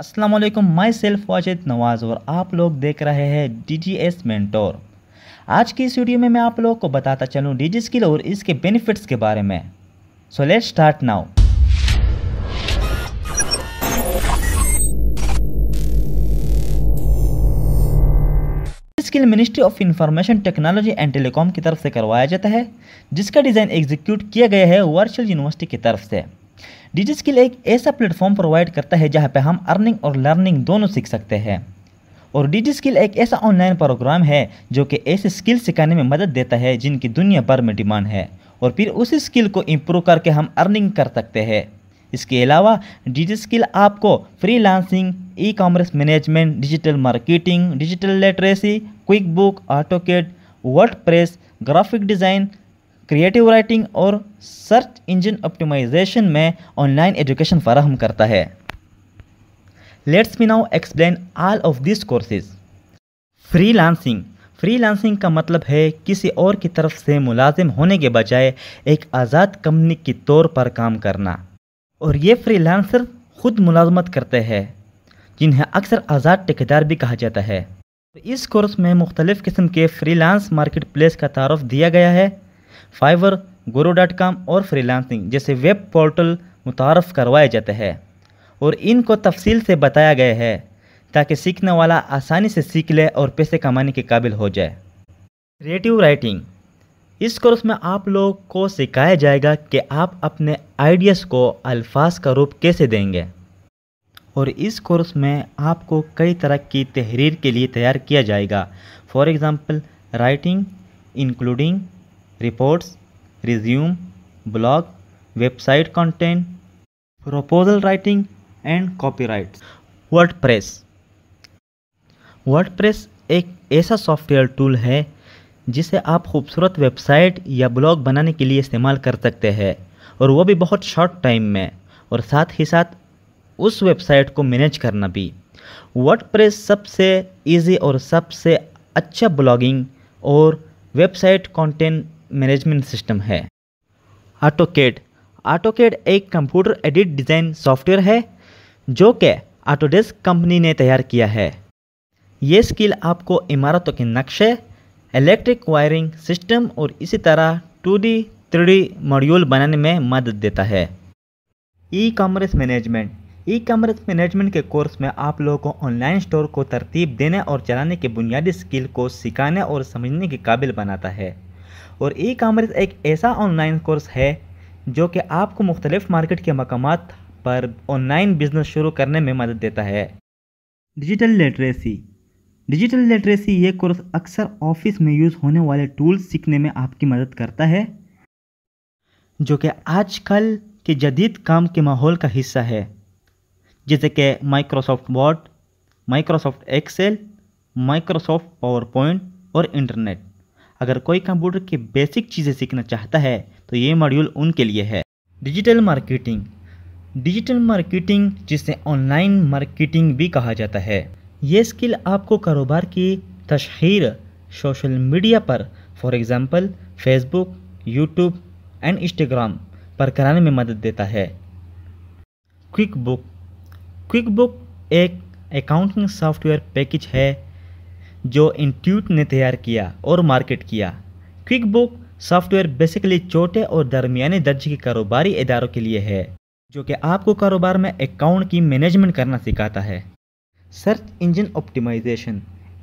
अस्सलाम वालेकुम my self Wajid नवाज़ और आप लोग देख रहे हैं डी जी एस मेंटोर आज की इस वीडियो में मैं आप लोग को बताता चलूँ डी जी स्किल और इसके बेनिफिट्स के बारे में so let start now skill ministry of information technology and telecom की तरफ से करवाया जाता है जिसका डिज़ाइन एग्जीक्यूट किया गया है वर्चुअल यूनिवर्सिटी की तरफ से डिजी स्किल एक ऐसा प्लेटफॉर्म प्रोवाइड करता है जहाँ पर हम अर्निंग और लर्निंग दोनों सीख सकते हैं और डिजी स्किल एक ऐसा ऑनलाइन प्रोग्राम है जो कि ऐसे स्किल सिखाने में मदद देता है जिनकी दुनिया भर में डिमांड है और फिर उसी स्किल को इम्प्रूव करके हम अर्निंग कर सकते हैं इसके अलावा डिजी स्किल आपको freelancing, e commerce management digital marketing digital literacy quick book AutoCAD Word graphic design creative writing और सर्च इंजन ऑप्टिमाइजेशन में ऑनलाइन एजुकेशन फराहम करता है let's me now explain all of this courses freelancing freelancing का मतलब है किसी और की तरफ से मुलाजिम होने के बजाय एक आज़ाद कंपनी के तौर पर काम करना और ये फ्री लांसर खुद मुलाजमत करते हैं जिन्हें अक्सर आज़ाद ठेकेदार भी कहा जाता है इस कोर्स में मुख्तलिफ़ किस्म के फ्रीलांस मार्केट प्लेस का तारफ़ दिया गया है फाइवर गुरु डॉट कॉम और फ्रीलांसिंग जैसे वेब पोर्टल मुतारफ़ करवाए जाते हैं और इनको तफसील से बताया गया है ताकि सीखने वाला आसानी से सीख ले और पैसे कमाने के काबिल हो जाए क्रिएटिव राइटिंग इस कोर्स में आप लोग को सिखाया जाएगा कि आप अपने आइडियाज़ को अल्फाज का रूप कैसे देंगे और इस कोर्स में आपको कई तरह की तहरीर के लिए तैयार किया जाएगा for example writing including reports, resume, blog, website content, proposal writing and copyrights. WordPress WordPress एक ऐसा सॉफ्टवेयर टूल है जिसे आप खूबसूरत वेबसाइट या ब्लॉग बनाने के लिए इस्तेमाल कर सकते हैं और वो भी बहुत शॉर्ट टाइम में और साथ ही साथ उस वेबसाइट को मैनेज करना भी वर्ड सबसे ईजी और सबसे अच्छा ब्लॉगिंग और वेबसाइट कंटेंट मैनेजमेंट सिस्टम है ऑटोकेड ऑटोकेड एक कंप्यूटर एडिट डिज़ाइन सॉफ्टवेयर है जो कि ऑटोडेस्क कंपनी ने तैयार किया है ये स्किल आपको इमारतों के नक्शे इलेक्ट्रिक वायरिंग सिस्टम और इसी तरह two D three D module बनाने में मदद देता है e commerce management e commerce management के कोर्स में आप लोगों को ऑनलाइन स्टोर को तरतीब देने और चलाने के बुनियादी स्किल को सिखाने और समझने के काबिल बनाता है और ई कामर्स एक ऐसा ऑनलाइन कोर्स है जो कि आपको मुख्तलिफ मार्केट के मकाम पर ऑनलाइन बिजनेस शुरू करने में मदद देता है डिजिटल लिटरेसी डिजिटल लिटरेसी ये कोर्स अक्सर ऑफिस में यूज़ होने वाले टूल्स सीखने में आपकी मदद करता है जो कि आजकल के जदीद काम के माहौल का हिस्सा है जैसे कि Microsoft Word Microsoft Excel Microsoft PowerPoint और इंटरनेट अगर कोई कंप्यूटर की बेसिक चीज़ें सीखना चाहता है तो ये मॉड्यूल उनके लिए है डिजिटल मार्केटिंग डिजिटल मार्केटिंग जिसे ऑनलाइन मार्केटिंग भी कहा जाता है ये स्किल आपको कारोबार की तशहर सोशल मीडिया पर for example Facebook YouTube and Instagram पर कराने में मदद देता है क्विक बुक क्विक बुक एक अकाउंटिंग सॉफ्टवेयर पैकेज है जो इंट्यूट ने तैयार किया और मार्केट किया क्विक बुक सॉफ्टवेयर बेसिकली छोटे और दरमियाने दर्जे के कारोबारी इदारों के लिए है जो कि आपको कारोबार में अकाउंट की मैनेजमेंट करना सिखाता है सर्च इंजन ऑप्टिमाइजेशन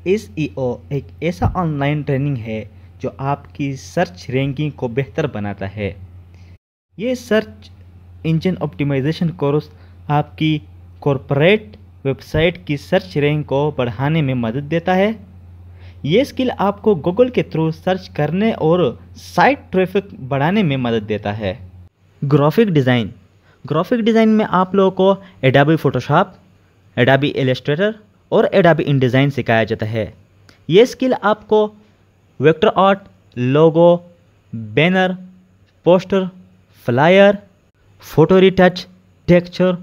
एस एक ऐसा ऑनलाइन ट्रेनिंग है जो आपकी सर्च रैंकिंग को बेहतर बनाता है ये सर्च इंजन ऑप्टिमाइजेशन कोर्स आपकी कॉरपोरेट वेबसाइट की सर्च रैंक को बढ़ाने में मदद देता है ये स्किल आपको गूगल के थ्रू सर्च करने और साइट ट्रैफिक बढ़ाने में मदद देता है ग्राफिक डिज़ाइन ग्राफिक डिज़ाइन में आप लोगों को एडाबी फ़ोटोशॉप एडाबी एलेस्ट्रेटर और एडाबी इन डिज़ाइन सिखाया जाता है ये स्किल आपको vector art logo banner poster flyer photo retouch texture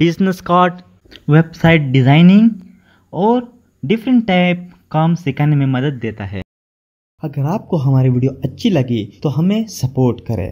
business card website designing और डिफरेंट टाइप काम सिखाने में मदद देता है अगर आपको हमारी वीडियो अच्छी लगी तो हमें सपोर्ट करें